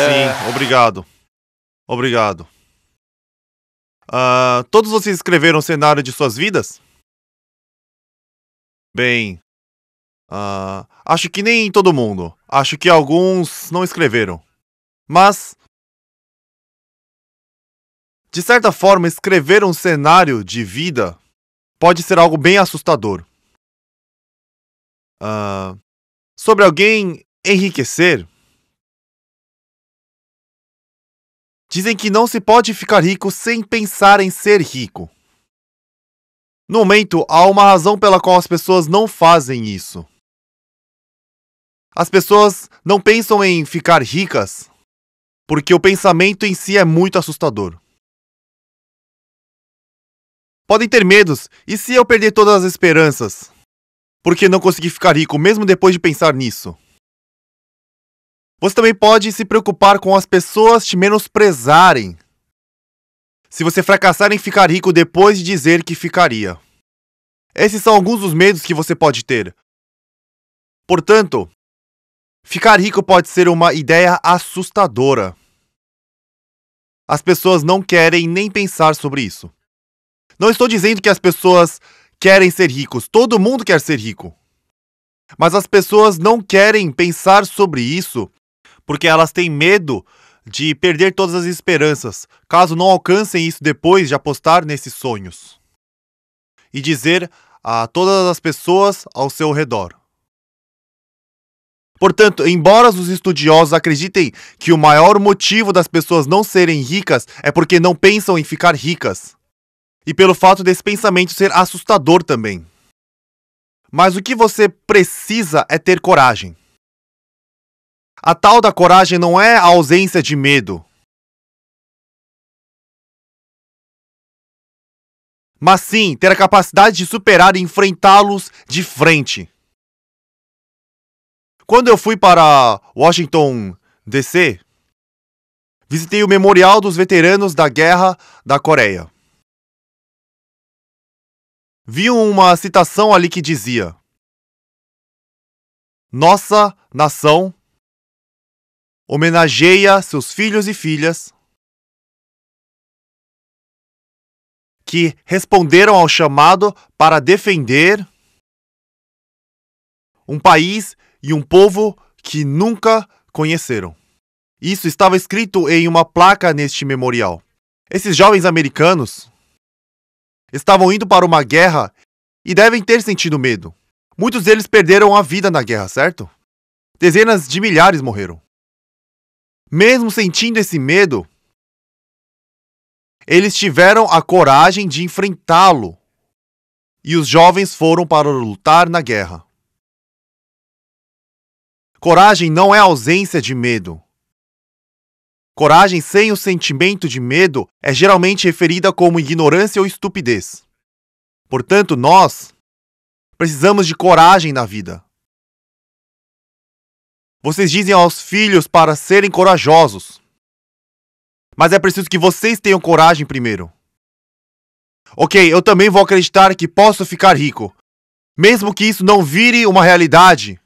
Sim, é. obrigado. Obrigado. Uh, todos vocês escreveram o cenário de suas vidas? Bem, uh, acho que nem todo mundo. Acho que alguns não escreveram. Mas, de certa forma, escrever um cenário de vida pode ser algo bem assustador. Uh, sobre alguém enriquecer, Dizem que não se pode ficar rico sem pensar em ser rico. No momento, há uma razão pela qual as pessoas não fazem isso. As pessoas não pensam em ficar ricas porque o pensamento em si é muito assustador. Podem ter medos, e se eu perder todas as esperanças? Porque não consegui ficar rico mesmo depois de pensar nisso? Você também pode se preocupar com as pessoas te menosprezarem. Se você fracassar em ficar rico depois de dizer que ficaria. Esses são alguns dos medos que você pode ter. Portanto, ficar rico pode ser uma ideia assustadora. As pessoas não querem nem pensar sobre isso. Não estou dizendo que as pessoas querem ser ricos, todo mundo quer ser rico. Mas as pessoas não querem pensar sobre isso porque elas têm medo de perder todas as esperanças, caso não alcancem isso depois de apostar nesses sonhos. E dizer a todas as pessoas ao seu redor. Portanto, embora os estudiosos acreditem que o maior motivo das pessoas não serem ricas é porque não pensam em ficar ricas, e pelo fato desse pensamento ser assustador também. Mas o que você precisa é ter coragem. A tal da coragem não é a ausência de medo, mas sim ter a capacidade de superar e enfrentá-los de frente. Quando eu fui para Washington, D.C., visitei o Memorial dos Veteranos da Guerra da Coreia. Vi uma citação ali que dizia: Nossa nação homenageia seus filhos e filhas que responderam ao chamado para defender um país e um povo que nunca conheceram. Isso estava escrito em uma placa neste memorial. Esses jovens americanos estavam indo para uma guerra e devem ter sentido medo. Muitos deles perderam a vida na guerra, certo? Dezenas de milhares morreram. Mesmo sentindo esse medo, eles tiveram a coragem de enfrentá-lo e os jovens foram para lutar na guerra. Coragem não é ausência de medo. Coragem sem o sentimento de medo é geralmente referida como ignorância ou estupidez. Portanto, nós precisamos de coragem na vida. Vocês dizem aos filhos para serem corajosos. Mas é preciso que vocês tenham coragem primeiro. Ok, eu também vou acreditar que posso ficar rico, mesmo que isso não vire uma realidade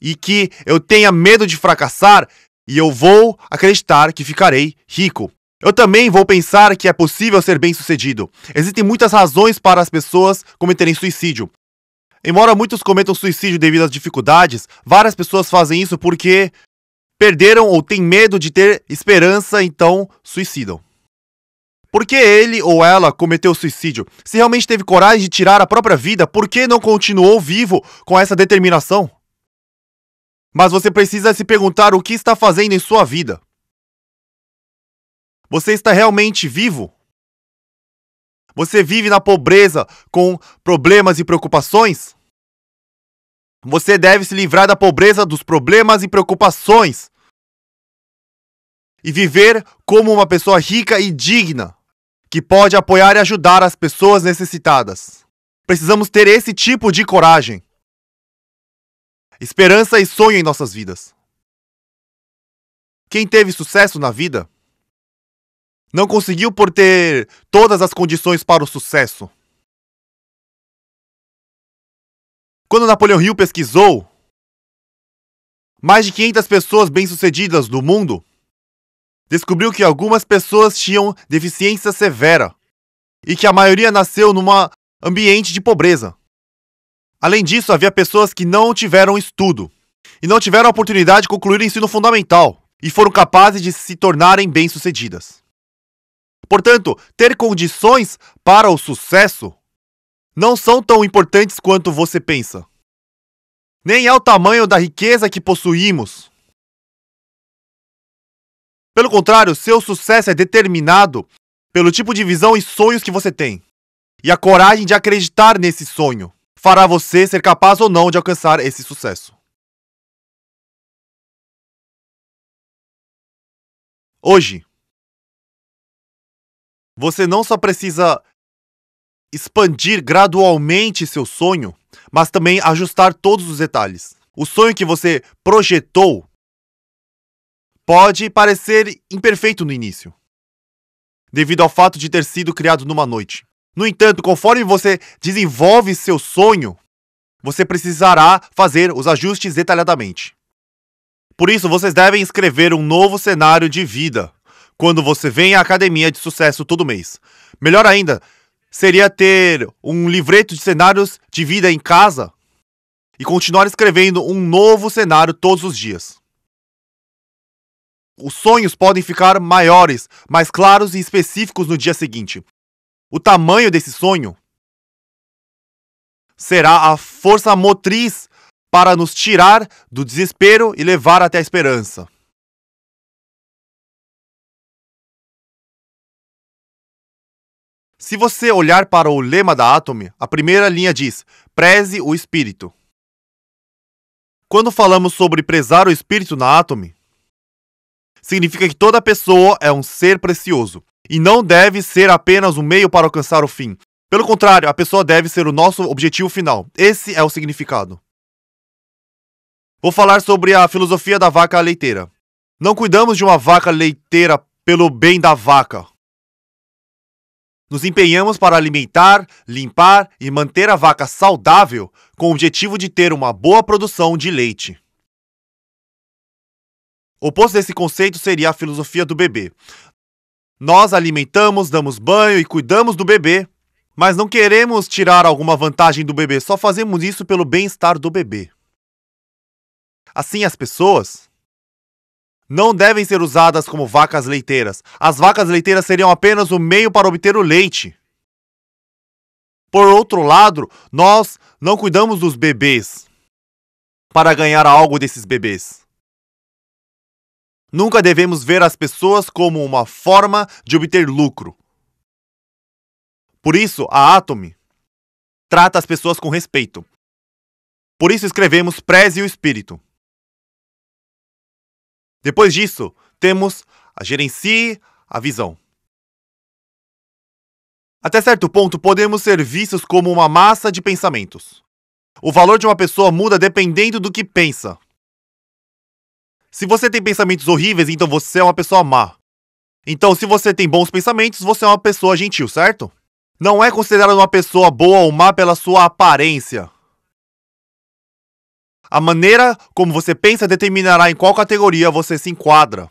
e que eu tenha medo de fracassar, e eu vou acreditar que ficarei rico. Eu também vou pensar que é possível ser bem-sucedido. Existem muitas razões para as pessoas cometerem suicídio. Embora muitos cometam suicídio devido às dificuldades, várias pessoas fazem isso porque perderam ou têm medo de ter esperança, então suicidam. Por que ele ou ela cometeu suicídio? Se realmente teve coragem de tirar a própria vida, por que não continuou vivo com essa determinação? Mas você precisa se perguntar o que está fazendo em sua vida. Você está realmente vivo? Você vive na pobreza com problemas e preocupações? Você deve se livrar da pobreza dos problemas e preocupações e viver como uma pessoa rica e digna, que pode apoiar e ajudar as pessoas necessitadas. Precisamos ter esse tipo de coragem, esperança e sonho em nossas vidas. Quem teve sucesso na vida não conseguiu por ter todas as condições para o sucesso. Quando Napoleão Hill pesquisou mais de 500 pessoas bem-sucedidas do mundo, descobriu que algumas pessoas tinham deficiência severa e que a maioria nasceu num ambiente de pobreza. Além disso, havia pessoas que não tiveram estudo e não tiveram a oportunidade de concluir o ensino fundamental e foram capazes de se tornarem bem-sucedidas. Portanto, ter condições para o sucesso não são tão importantes quanto você pensa. Nem é o tamanho da riqueza que possuímos. Pelo contrário, seu sucesso é determinado pelo tipo de visão e sonhos que você tem. E a coragem de acreditar nesse sonho fará você ser capaz ou não de alcançar esse sucesso. Hoje, você não só precisa expandir gradualmente seu sonho, mas também ajustar todos os detalhes. O sonho que você projetou pode parecer imperfeito no início, devido ao fato de ter sido criado numa noite. No entanto, conforme você desenvolve seu sonho, você precisará fazer os ajustes detalhadamente. Por isso, vocês devem escrever um novo cenário de vida quando você vem à academia de sucesso todo mês. Melhor ainda, seria ter um livreto de cenários de vida em casa e continuar escrevendo um novo cenário todos os dias. Os sonhos podem ficar maiores, mais claros e específicos no dia seguinte. O tamanho desse sonho será a força motriz para nos tirar do desespero e levar até a esperança. Se você olhar para o lema da Atom, a primeira linha diz: preze o espírito. Quando falamos sobre prezar o espírito na Atom, significa que toda pessoa é um ser precioso e não deve ser apenas um meio para alcançar o fim. Pelo contrário, a pessoa deve ser o nosso objetivo final. Esse é o significado. Vou falar sobre a filosofia da vaca leiteira. Não cuidamos de uma vaca leiteira pelo bem da vaca, nos empenhamos para alimentar, limpar e manter a vaca saudável com o objetivo de ter uma boa produção de leite. O oposto desse conceito seria a filosofia do bebê. Nós alimentamos, damos banho e cuidamos do bebê, mas não queremos tirar alguma vantagem do bebê, só fazemos isso pelo bem-estar do bebê. Assim, as pessoas não devem ser usadas como vacas leiteiras. As vacas leiteiras seriam apenas o meio para obter o leite. Por outro lado, nós não cuidamos dos bebês para ganhar algo desses bebês. Nunca devemos ver as pessoas como uma forma de obter lucro. Por isso, a Atom trata as pessoas com respeito. Por isso escrevemos Preze o Espírito. Depois disso, temos a gerencie a visão. Até certo ponto, podemos ser vistos como uma massa de pensamentos. O valor de uma pessoa muda dependendo do que pensa. Se você tem pensamentos horríveis, então você é uma pessoa má. Então, se você tem bons pensamentos, você é uma pessoa gentil, certo? Não é considerada uma pessoa boa ou má pela sua aparência. A maneira como você pensa determinará em qual categoria você se enquadra.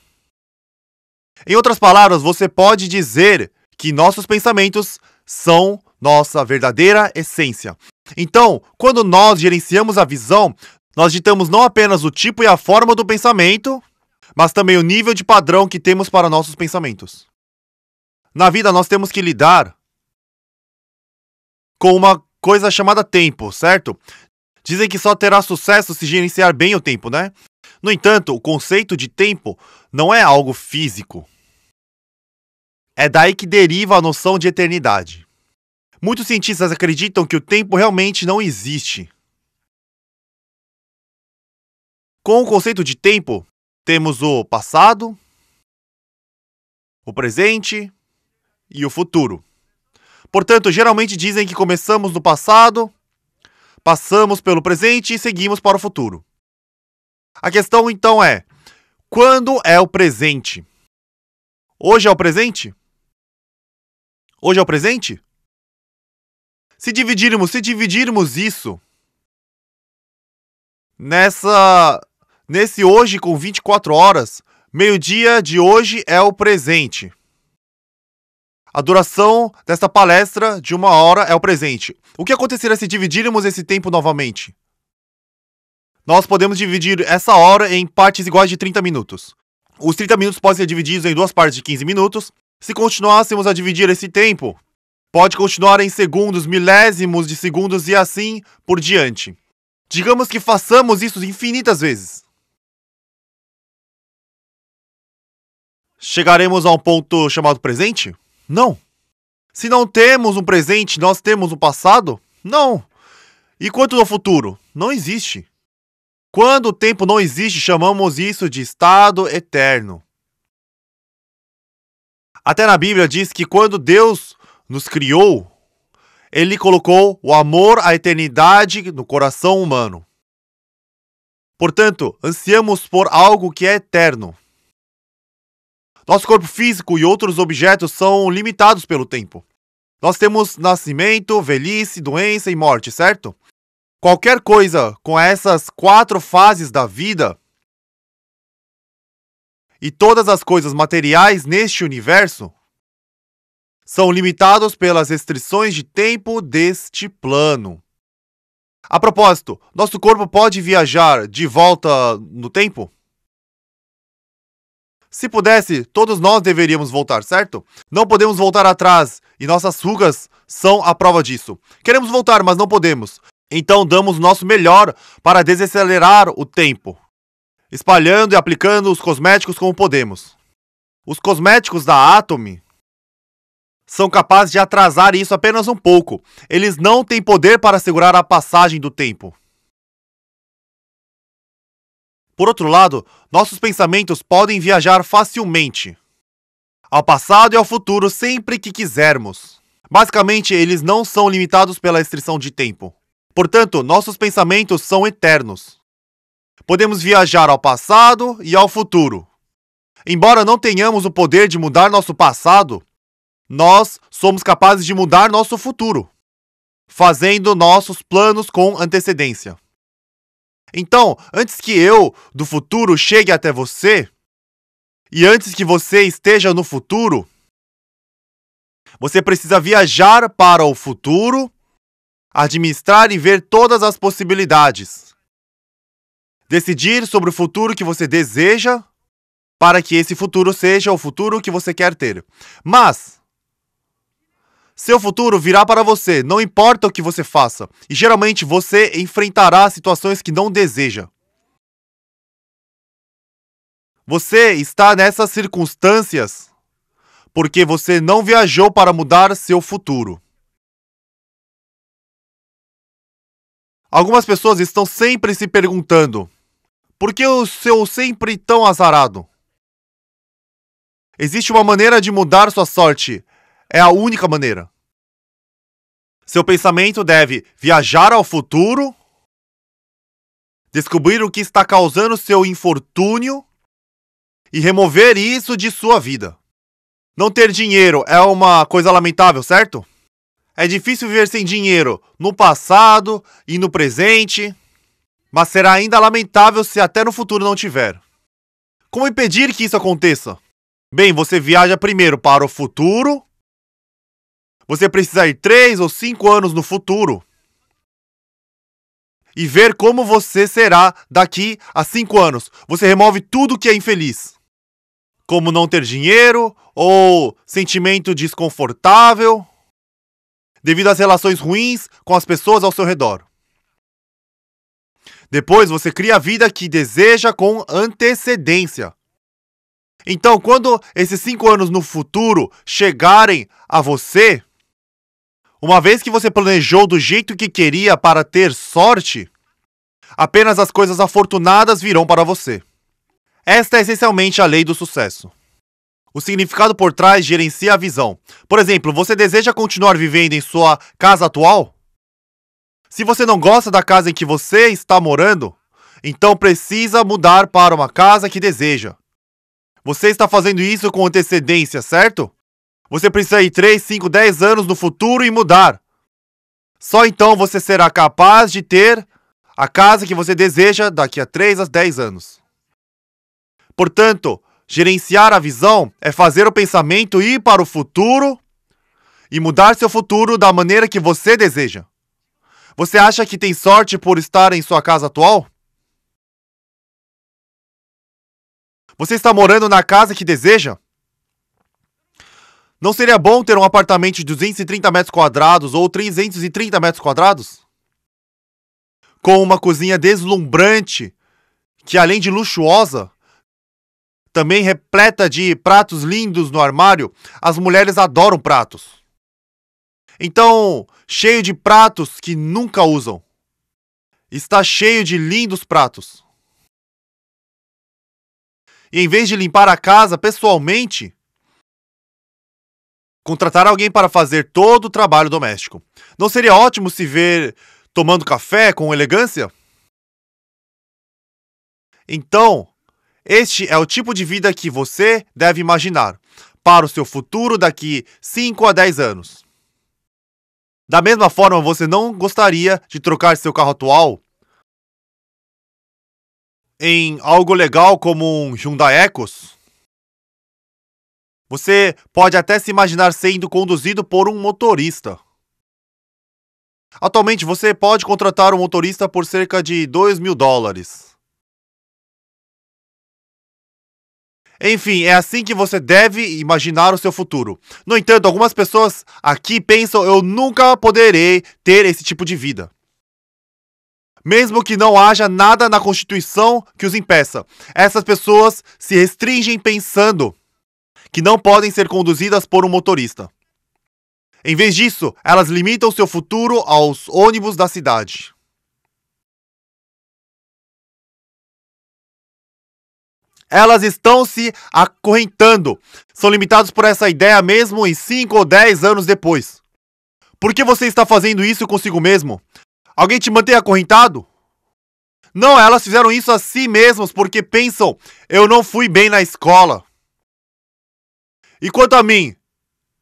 Em outras palavras, você pode dizer que nossos pensamentos são nossa verdadeira essência. Então, quando nós gerenciamos a visão, nós ditamos não apenas o tipo e a forma do pensamento, mas também o nível de padrão que temos para nossos pensamentos. Na vida, nós temos que lidar com uma coisa chamada tempo, certo? Dizem que só terá sucesso se gerenciar bem o tempo, né? No entanto, o conceito de tempo não é algo físico. É daí que deriva a noção de eternidade. Muitos cientistas acreditam que o tempo realmente não existe. Com o conceito de tempo, temos o passado, o presente e o futuro. Portanto, geralmente dizem que começamos no passado, Passamos pelo presente e seguimos para o futuro. A questão então é: quando é o presente? Hoje é o presente? Hoje é o presente? Se dividirmos, se dividirmos isso nessa nesse hoje com 24 horas, meio-dia de hoje é o presente. A duração desta palestra de uma hora é o presente. O que acontecerá se dividirmos esse tempo novamente? Nós podemos dividir essa hora em partes iguais de 30 minutos. Os 30 minutos podem ser divididos em duas partes de 15 minutos. Se continuássemos a dividir esse tempo, pode continuar em segundos, milésimos de segundos e assim por diante. Digamos que façamos isso infinitas vezes. Chegaremos a um ponto chamado presente? Não. Se não temos um presente, nós temos um passado? Não. E quanto ao futuro? Não existe. Quando o tempo não existe, chamamos isso de estado eterno. Até na Bíblia diz que quando Deus nos criou, ele colocou o amor à eternidade no coração humano. Portanto, ansiamos por algo que é eterno. Nosso corpo físico e outros objetos são limitados pelo tempo. Nós temos nascimento, velhice, doença e morte, certo? Qualquer coisa com essas quatro fases da vida e todas as coisas materiais neste universo são limitados pelas restrições de tempo deste plano. A propósito, nosso corpo pode viajar de volta no tempo? Se pudesse, todos nós deveríamos voltar, certo? Não podemos voltar atrás e nossas rugas são a prova disso. Queremos voltar, mas não podemos. Então damos o nosso melhor para desacelerar o tempo, espalhando e aplicando os cosméticos como podemos. Os cosméticos da Atom são capazes de atrasar isso apenas um pouco. Eles não têm poder para segurar a passagem do tempo. Por outro lado, nossos pensamentos podem viajar facilmente ao passado e ao futuro sempre que quisermos. Basicamente, eles não são limitados pela restrição de tempo. Portanto, nossos pensamentos são eternos. Podemos viajar ao passado e ao futuro. Embora não tenhamos o poder de mudar nosso passado, nós somos capazes de mudar nosso futuro, fazendo nossos planos com antecedência. Então, antes que eu, do futuro, chegue até você, e antes que você esteja no futuro, você precisa viajar para o futuro, administrar e ver todas as possibilidades. Decidir sobre o futuro que você deseja para que esse futuro seja o futuro que você quer ter. Mas, seu futuro virá para você, não importa o que você faça, e geralmente você enfrentará situações que não deseja. Você está nessas circunstâncias porque você não viajou para mudar seu futuro. Algumas pessoas estão sempre se perguntando: por que eu sou sempre tão azarado? Existe uma maneira de mudar sua sorte, é a única maneira. Seu pensamento deve viajar ao futuro, descobrir o que está causando seu infortúnio e remover isso de sua vida. Não ter dinheiro é uma coisa lamentável, certo? É difícil viver sem dinheiro no passado e no presente, mas será ainda lamentável se até no futuro não tiver. Como impedir que isso aconteça? Bem, você viaja primeiro para o futuro você precisa ir três ou cinco anos no futuro e ver como você será daqui a cinco anos. Você remove tudo que é infeliz, como não ter dinheiro ou sentimento desconfortável devido às relações ruins com as pessoas ao seu redor. Depois você cria a vida que deseja com antecedência. Então, quando esses cinco anos no futuro chegarem a você, uma vez que você planejou do jeito que queria para ter sorte, apenas as coisas afortunadas virão para você. Esta é essencialmente a lei do sucesso. O significado por trás gerencia a visão. Por exemplo, você deseja continuar vivendo em sua casa atual? Se você não gosta da casa em que você está morando, então precisa mudar para uma casa que deseja. Você está fazendo isso com antecedência, certo? Você precisa ir 3, 5, 10 anos no futuro e mudar. Só então você será capaz de ter a casa que você deseja daqui a 3 a 10 anos. Portanto, gerenciar a visão é fazer o pensamento ir para o futuro e mudar seu futuro da maneira que você deseja. Você acha que tem sorte por estar em sua casa atual? Você está morando na casa que deseja? Não seria bom ter um apartamento de 230 metros quadrados ou 330 metros quadrados? Com uma cozinha deslumbrante, que além de luxuosa, também repleta de pratos lindos no armário, as mulheres adoram pratos. Então, cheio de pratos que nunca usam. Está cheio de lindos pratos. E em vez de limpar a casa pessoalmente, contratar alguém para fazer todo o trabalho doméstico. Não seria ótimo se ver tomando café com elegância? Então, este é o tipo de vida que você deve imaginar para o seu futuro daqui 5 a 10 anos. Da mesma forma, você não gostaria de trocar seu carro atual em algo legal como um Hyundai Ecos? Você pode até se imaginar sendo conduzido por um motorista. Atualmente, você pode contratar um motorista por cerca de 2 mil dólares. Enfim, é assim que você deve imaginar o seu futuro. No entanto, algumas pessoas aqui pensam: eu nunca poderei ter esse tipo de vida. Mesmo que não haja nada na Constituição que os impeça, essas pessoas se restringem pensando que não podem ser conduzidas por um motorista. Em vez disso, elas limitam seu futuro aos ônibus da cidade. Elas estão se acorrentando. São limitados por essa ideia mesmo em 5 ou 10 anos depois. Por que você está fazendo isso consigo mesmo? Alguém te mantém acorrentado? Não, elas fizeram isso a si mesmas porque pensam: eu não fui bem na escola. E quanto a mim,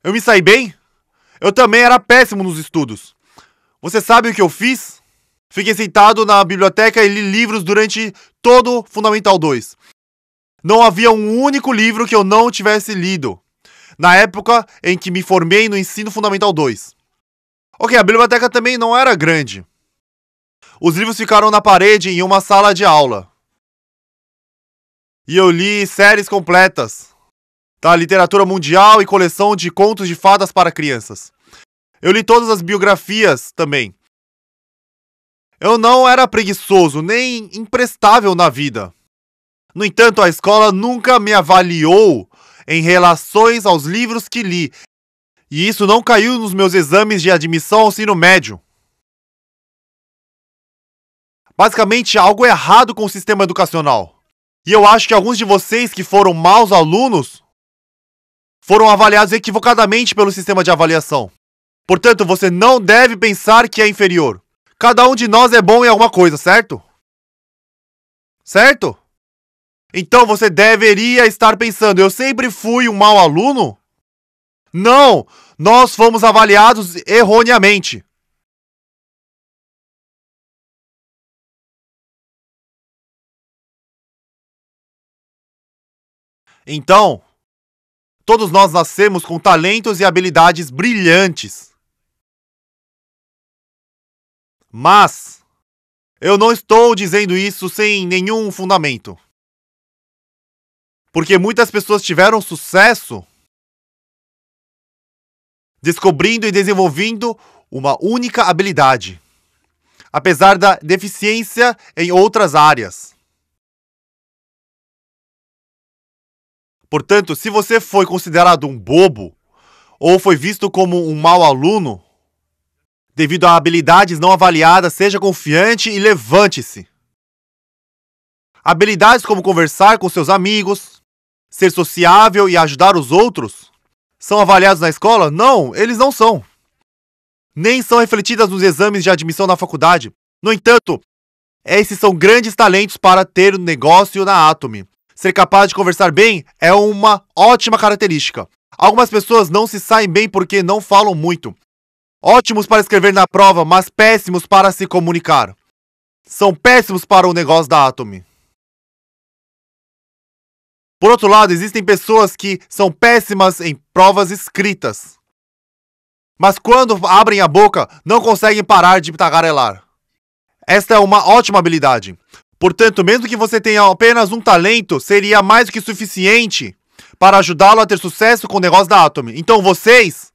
eu me saí bem? Eu também era péssimo nos estudos. Você sabe o que eu fiz? Fiquei sentado na biblioteca e li livros durante todo o Fundamental 2. Não havia um único livro que eu não tivesse lido. Na época em que me formei no ensino Fundamental 2. Ok, a biblioteca também não era grande. Os livros ficaram na parede em uma sala de aula. E eu li séries completas da tá? Literatura mundial e coleção de contos de fadas para crianças. Eu li todas as biografias também. Eu não era preguiçoso nem imprestável na vida. No entanto, a escola nunca me avaliou em relações aos livros que li, e isso não caiu nos meus exames de admissão ao ensino médio. Basicamente, algo errado com o sistema educacional. E eu acho que alguns de vocês que foram maus alunos foram avaliados equivocadamente pelo sistema de avaliação. Portanto, você não deve pensar que é inferior. Cada um de nós é bom em alguma coisa, certo? Certo? Então você deveria estar pensando: eu sempre fui um mau aluno? Não! Nós fomos avaliados erroneamente. Então, Todos nós nascemos com talentos e habilidades brilhantes. Mas eu não estou dizendo isso sem nenhum fundamento. Porque muitas pessoas tiveram sucesso descobrindo e desenvolvendo uma única habilidade, apesar da deficiência em outras áreas. Portanto, se você foi considerado um bobo ou foi visto como um mau aluno, devido a habilidades não avaliadas, seja confiante e levante-se. Habilidades como conversar com seus amigos, ser sociável e ajudar os outros são avaliados na escola? Não, eles não são. Nem são refletidas nos exames de admissão na faculdade. No entanto, esses são grandes talentos para ter um negócio na Atomy. Ser capaz de conversar bem é uma ótima característica. Algumas pessoas não se saem bem porque não falam muito. Ótimos para escrever na prova, mas péssimos para se comunicar. São péssimos para o negócio da Atom. Por outro lado, existem pessoas que são péssimas em provas escritas. Mas quando abrem a boca, não conseguem parar de tagarelar. Esta é uma ótima habilidade. Portanto, mesmo que você tenha apenas um talento, seria mais do que suficiente para ajudá-lo a ter sucesso com o negócio da Atom. Então vocês.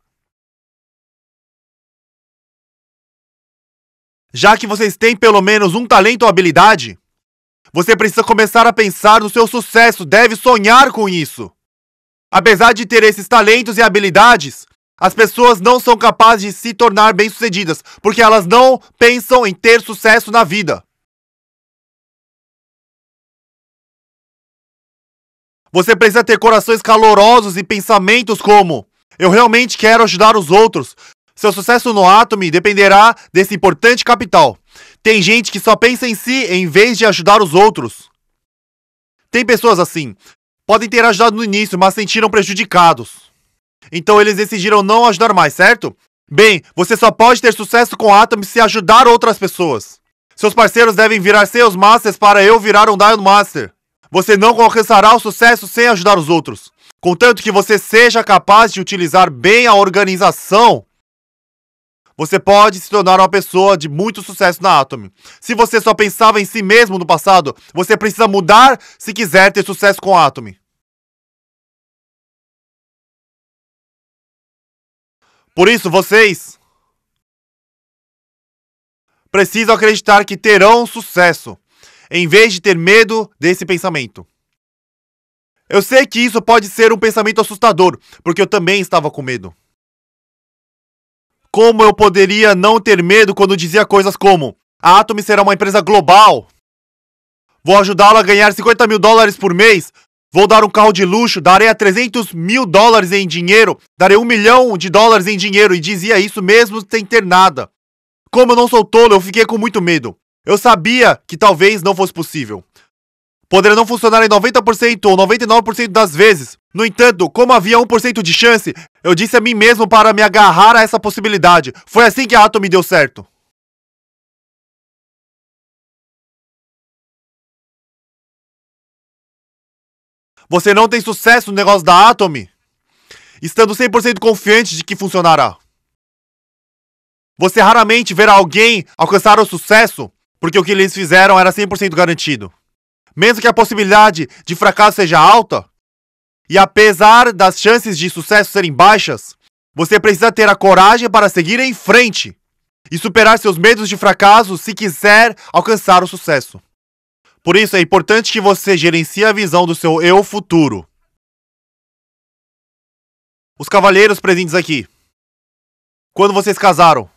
Já que vocês têm pelo menos um talento ou habilidade, você precisa começar a pensar no seu sucesso, deve sonhar com isso. Apesar de ter esses talentos e habilidades, as pessoas não são capazes de se tornar bem-sucedidas, porque elas não pensam em ter sucesso na vida. Você precisa ter corações calorosos e pensamentos como: eu realmente quero ajudar os outros. Seu sucesso no Atom dependerá desse importante capital. Tem gente que só pensa em si em vez de ajudar os outros. Tem pessoas assim. Podem ter ajudado no início, mas sentiram prejudicados. Então eles decidiram não ajudar mais, certo? Bem, você só pode ter sucesso com Atom se ajudar outras pessoas. Seus parceiros devem virar seus Masters para eu virar um Diamond Master. Você não alcançará o sucesso sem ajudar os outros. Contanto que você seja capaz de utilizar bem a organização, você pode se tornar uma pessoa de muito sucesso na Atom. Se você só pensava em si mesmo no passado, você precisa mudar se quiser ter sucesso com a Atom. Por isso, vocês precisam acreditar que terão sucesso em vez de ter medo desse pensamento. Eu sei que isso pode ser um pensamento assustador, porque eu também estava com medo. Como eu poderia não ter medo quando dizia coisas como: a Atom será uma empresa global, vou ajudá-lo a ganhar 50 mil dólares por mês, vou dar um carro de luxo, darei a 300 mil dólares em dinheiro, darei um milhão de dólares em dinheiro e dizia isso mesmo sem ter nada. Como eu não sou tolo, eu fiquei com muito medo. Eu sabia que talvez não fosse possível. Poderia não funcionar em 90% ou 99% das vezes. No entanto, como havia 1% de chance, eu disse a mim mesmo para me agarrar a essa possibilidade. Foi assim que a Atom me deu certo. Você não tem sucesso no negócio da Atom? Estando 100% confiante de que funcionará. Você raramente verá alguém alcançar o sucesso porque o que eles fizeram era 100% garantido. Mesmo que a possibilidade de fracasso seja alta, e apesar das chances de sucesso serem baixas, você precisa ter a coragem para seguir em frente e superar seus medos de fracasso se quiser alcançar o sucesso. Por isso é importante que você gerencie a visão do seu eu futuro. Os cavalheiros presentes aqui. Quando vocês casaram,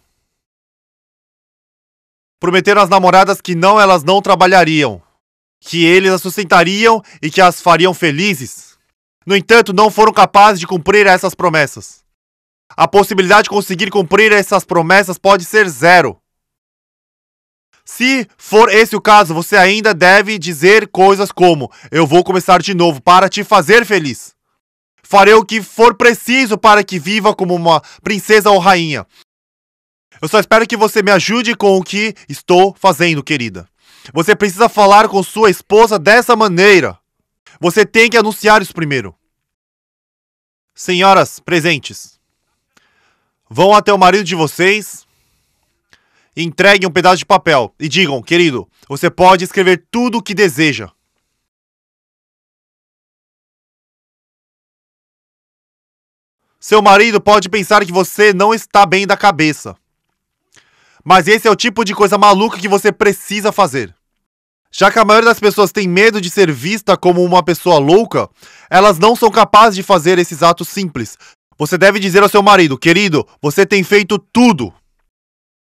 Prometeram às namoradas que não elas não trabalhariam, que eles as sustentariam e que as fariam felizes. No entanto, não foram capazes de cumprir essas promessas. A possibilidade de conseguir cumprir essas promessas pode ser zero. Se for esse o caso, você ainda deve dizer coisas como: Eu vou começar de novo para te fazer feliz. Farei o que for preciso para que viva como uma princesa ou rainha. Eu só espero que você me ajude com o que estou fazendo, querida. Você precisa falar com sua esposa dessa maneira. Você tem que anunciar isso primeiro. Senhoras presentes, vão até o marido de vocês, entreguem um pedaço de papel e digam: querido, você pode escrever tudo o que deseja. Seu marido pode pensar que você não está bem da cabeça. Mas esse é o tipo de coisa maluca que você precisa fazer. Já que a maioria das pessoas tem medo de ser vista como uma pessoa louca, elas não são capazes de fazer esses atos simples. Você deve dizer ao seu marido: querido, você tem feito tudo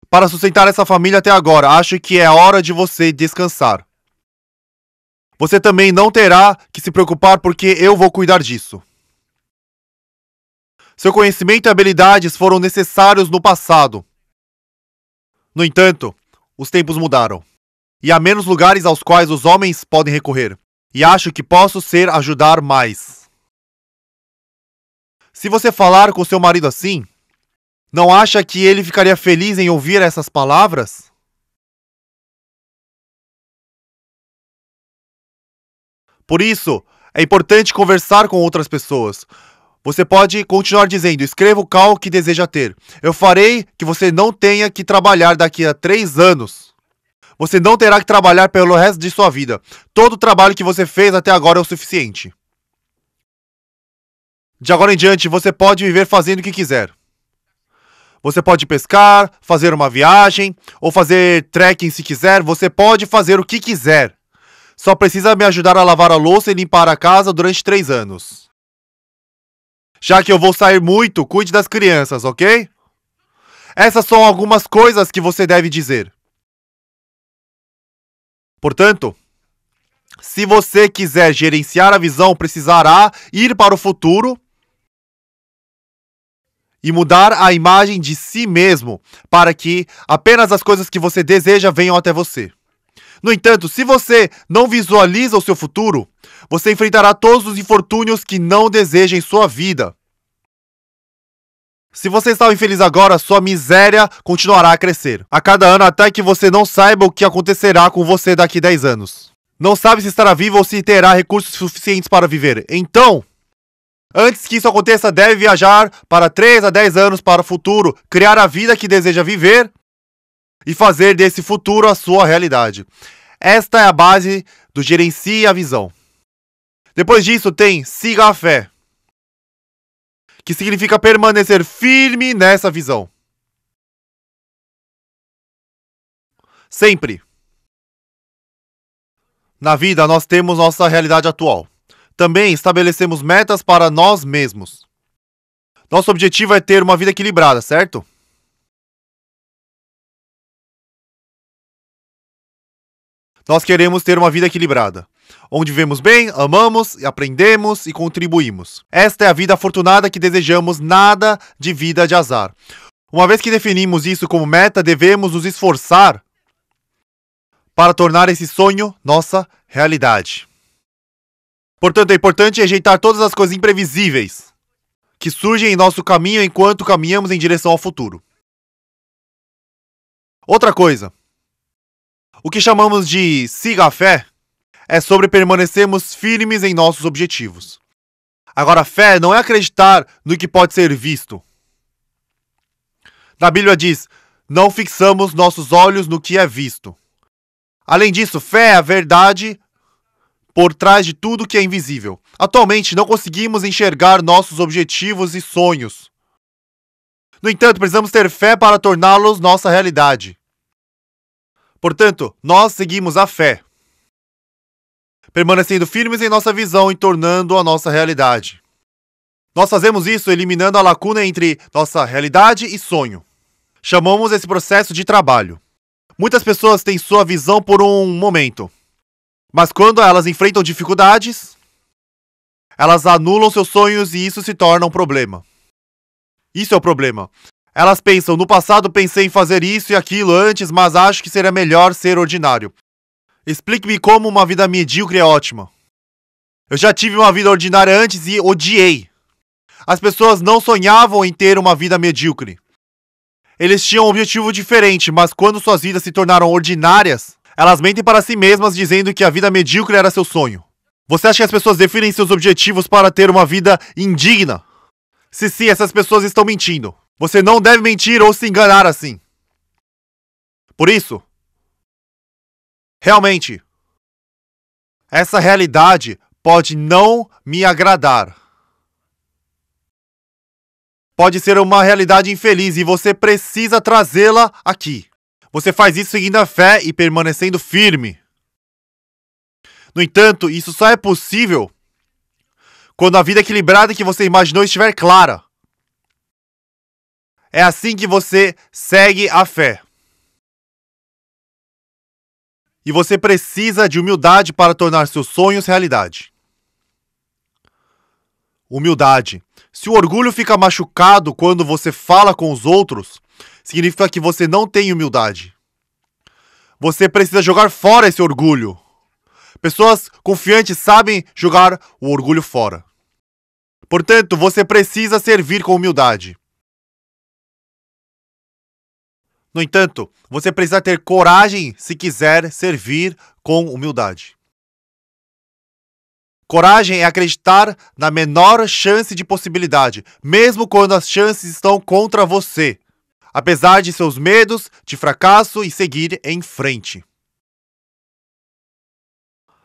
para sustentar essa família até agora. Acho que é hora de você descansar. Você também não terá que se preocupar porque eu vou cuidar disso. Seu conhecimento e habilidades foram necessários no passado, no entanto, os tempos mudaram, e há menos lugares aos quais os homens podem recorrer, e acho que posso ser ajudar mais. Se você falar com seu marido assim, não acha que ele ficaria feliz em ouvir essas palavras? Por isso, é importante conversar com outras pessoas, você pode continuar dizendo: escreva o carro que deseja ter. Eu farei que você não tenha que trabalhar daqui a três anos. Você não terá que trabalhar pelo resto de sua vida. Todo o trabalho que você fez até agora é o suficiente. De agora em diante, você pode viver fazendo o que quiser. Você pode pescar, fazer uma viagem ou fazer trekking se quiser. Você pode fazer o que quiser. Só precisa me ajudar a lavar a louça e limpar a casa durante três anos. Já que eu vou sair muito, cuide das crianças, ok? Essas são algumas coisas que você deve dizer. Portanto, se você quiser gerenciar a visão, precisará ir para o futuro e mudar a imagem de si mesmo para que apenas as coisas que você deseja venham até você. No entanto, se você não visualiza o seu futuro, você enfrentará todos os infortúnios que não deseja em sua vida. Se você estava infeliz agora, sua miséria continuará a crescer. A cada ano até que você não saiba o que acontecerá com você daqui 10 anos. Não sabe se estará vivo ou se terá recursos suficientes para viver. Então, antes que isso aconteça, deve viajar para 3 a 10 anos para o futuro, criar a vida que deseja viver e fazer desse futuro a sua realidade. Esta é a base do Gerencie a Visão. Depois disso tem siga a fé, que significa permanecer firme nessa visão. Sempre. Na vida, nós temos nossa realidade atual. Também estabelecemos metas para nós mesmos. Nosso objetivo é ter uma vida equilibrada, certo? Nós queremos ter uma vida equilibrada, onde vivemos bem, amamos, aprendemos e contribuímos. Esta é a vida afortunada que desejamos, nada de vida de azar. Uma vez que definimos isso como meta, devemos nos esforçar para tornar esse sonho nossa realidade. Portanto, é importante rejeitar todas as coisas imprevisíveis que surgem em nosso caminho enquanto caminhamos em direção ao futuro. Outra coisa, o que chamamos de siga a fé é sobre permanecermos firmes em nossos objetivos. Agora, fé não é acreditar no que pode ser visto. Na Bíblia diz: não fixamos nossos olhos no que é visto. Além disso, fé é a verdade por trás de tudo que é invisível. Atualmente, não conseguimos enxergar nossos objetivos e sonhos. No entanto, precisamos ter fé para torná-los nossa realidade. Portanto, nós seguimos a fé, permanecendo firmes em nossa visão e tornando a nossa realidade. Nós fazemos isso eliminando a lacuna entre nossa realidade e sonho. Chamamos esse processo de trabalho. Muitas pessoas têm sua visão por um momento, mas quando elas enfrentam dificuldades, elas anulam seus sonhos e isso se torna um problema. Isso é o problema. Elas pensam, no passado pensei em fazer isso e aquilo antes, mas acho que seria melhor ser ordinário. Explique-me como uma vida medíocre é ótima. Eu já tive uma vida ordinária antes e odiei. As pessoas não sonhavam em ter uma vida medíocre. Eles tinham um objetivo diferente, mas quando suas vidas se tornaram ordinárias, elas mentem para si mesmas dizendo que a vida medíocre era seu sonho. Você acha que as pessoas definem seus objetivos para ter uma vida indigna? Se sim, essas pessoas estão mentindo. Você não deve mentir ou se enganar assim. Por isso, realmente, essa realidade pode não me agradar. Pode ser uma realidade infeliz e você precisa trazê-la aqui. Você faz isso seguindo a fé e permanecendo firme. No entanto, isso só é possível quando a vida equilibrada que você imaginou estiver clara. É assim que você segue a fé. E você precisa de humildade para tornar seus sonhos realidade. Humildade. Se o orgulho fica machucado quando você fala com os outros, significa que você não tem humildade. Você precisa jogar fora esse orgulho. Pessoas confiantes sabem jogar o orgulho fora. Portanto, você precisa servir com humildade. No entanto, você precisa ter coragem se quiser servir com humildade. Coragem é acreditar na menor chance de possibilidade, mesmo quando as chances estão contra você, apesar de seus medos, de fracasso e seguir em frente.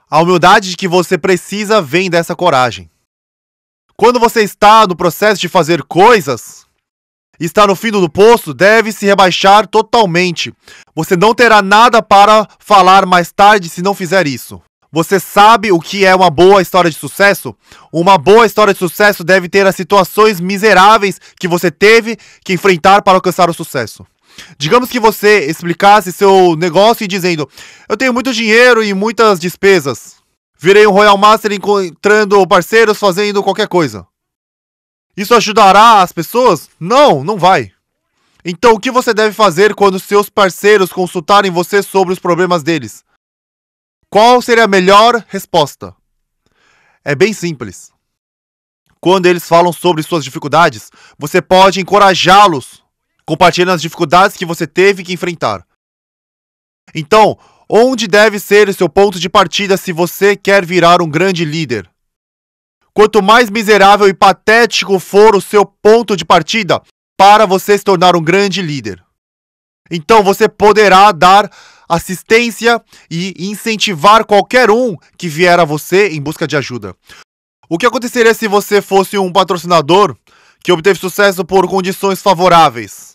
A humildade de que você precisa vem dessa coragem. Quando você está no processo de fazer coisas, está no fim do poço, deve se rebaixar totalmente. Você não terá nada para falar mais tarde se não fizer isso. Você sabe o que é uma boa história de sucesso? Uma boa história de sucesso deve ter as situações miseráveis que você teve que enfrentar para alcançar o sucesso. Digamos que você explicasse seu negócio e dizendo: Eu tenho muito dinheiro e muitas despesas. Virei um Royal Master encontrando parceiros fazendo qualquer coisa. Isso ajudará as pessoas? Não, não vai. Então, o que você deve fazer quando seus parceiros consultarem você sobre os problemas deles? Qual seria a melhor resposta? É bem simples. Quando eles falam sobre suas dificuldades, você pode encorajá-los, compartilhando as dificuldades que você teve que enfrentar. Então, Onde deve ser o seu ponto de partida se você quer virar um grande líder? Quanto mais miserável e patético for o seu ponto de partida para você se tornar um grande líder, então você poderá dar assistência e incentivar qualquer um que vier a você em busca de ajuda. O que aconteceria se você fosse um patrocinador que obteve sucesso por condições favoráveis?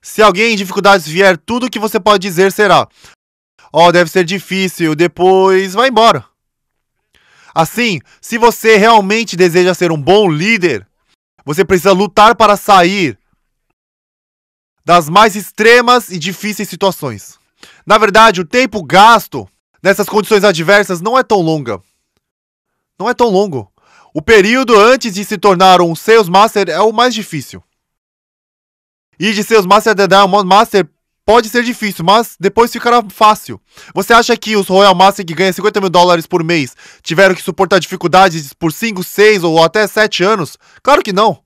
Se alguém em dificuldades vier, tudo o que você pode dizer será: Ó, oh, deve ser difícil, depois vai embora. Assim, se você realmente deseja ser um bom líder, você precisa lutar para sair das mais extremas e difíceis situações. Na verdade, o tempo gasto nessas condições adversas não é tão longa. Não é tão longo. O período antes de se tornar um Sales Master é o mais difícil. E de Sales Master a um Master Pode ser difícil, mas depois ficará fácil. Você acha que os Royal Master que ganham 50 mil dólares por mês tiveram que suportar dificuldades por 5, 6 ou até 7 anos? Claro que não.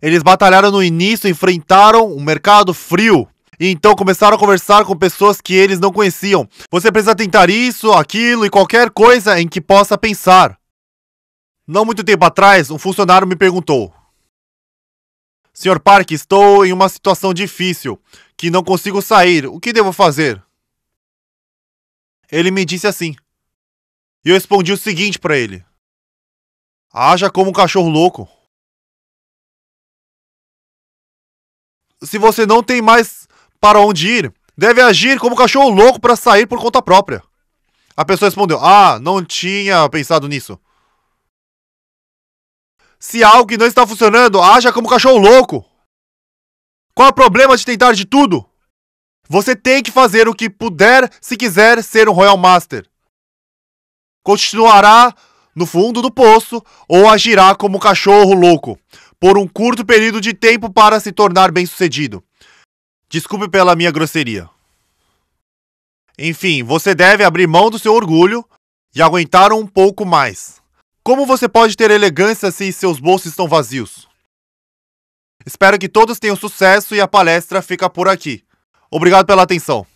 Eles batalharam no início, enfrentaram um mercado frio. E então começaram a conversar com pessoas que eles não conheciam. Você precisa tentar isso, aquilo e qualquer coisa em que possa pensar. Não muito tempo atrás, um funcionário me perguntou: Sr. Park, estou em uma situação difícil que não consigo sair. O que devo fazer? Ele me disse assim. E eu respondi o seguinte para ele: Haja como um cachorro louco. Se você não tem mais para onde ir, deve agir como um cachorro louco para sair por conta própria. A pessoa respondeu: Ah, não tinha pensado nisso. Se algo que não está funcionando, haja como um cachorro louco. Qual é o problema de tentar de tudo? Você tem que fazer o que puder se quiser ser um Royal Master. Continuará no fundo do poço ou agirá como um cachorro louco por um curto período de tempo para se tornar bem-sucedido. Desculpe pela minha grosseria. Enfim, você deve abrir mão do seu orgulho e aguentar um pouco mais. Como você pode ter elegância se seus bolsos estão vazios? Espero que todos tenham sucesso e a palestra fica por aqui. Obrigado pela atenção.